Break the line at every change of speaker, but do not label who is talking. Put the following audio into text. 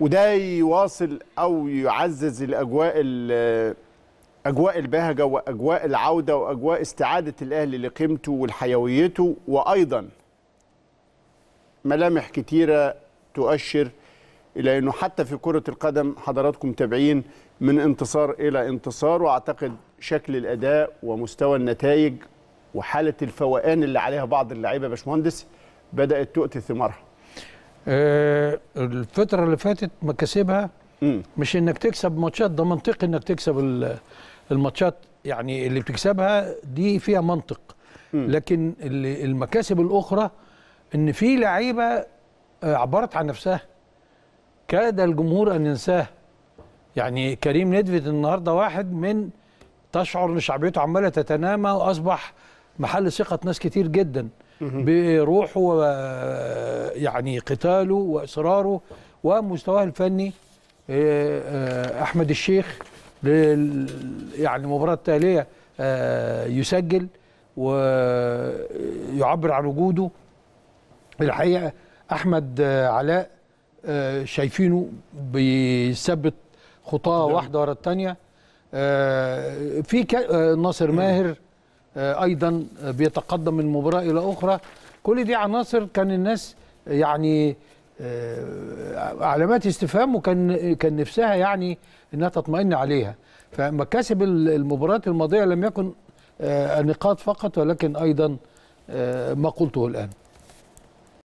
وده يواصل او يعزز الاجواء اجواء البهجه واجواء العوده واجواء استعاده الاهلي لقيمته ولحيويته وايضا ملامح كتيره تؤشر الى انه حتى في كره القدم حضراتكم تابعين من انتصار الى انتصار واعتقد شكل الاداء ومستوى النتائج وحاله الفوقان اللي عليها بعض اللعيبه يا باشمهندس بدات تؤتي ثمارها
آه، الفتره اللي فاتت مكاسبها مش انك تكسب ماتشات ده منطقي انك تكسب الماتشات يعني اللي بتكسبها دي فيها منطق لكن المكاسب الاخرى ان في لعيبه آه، عبرت عن نفسها كاد الجمهور ان ينساه يعني كريم ندفت النهارده واحد من تشعر ان شعبيته عماله تتنامى واصبح محل ثقه ناس كتير جدا بروحه يعني قتاله واصراره ومستواه الفني آه، آه، احمد الشيخ يعني المباراه التاليه آه، يسجل ويعبر عن وجوده الحقيقه احمد علاء شايفينه بيثبت خطاه نعم. واحده ورا الثانيه في ناصر نعم. ماهر ايضا بيتقدم من مباراه الى اخرى كل دي عناصر كان الناس يعني آه، علامات استفهام وكان كان نفسها يعني انها تطمئن عليها فمكاسب المباريات الماضيه لم يكن آه، نقاط فقط ولكن ايضا آه، ما قلته الان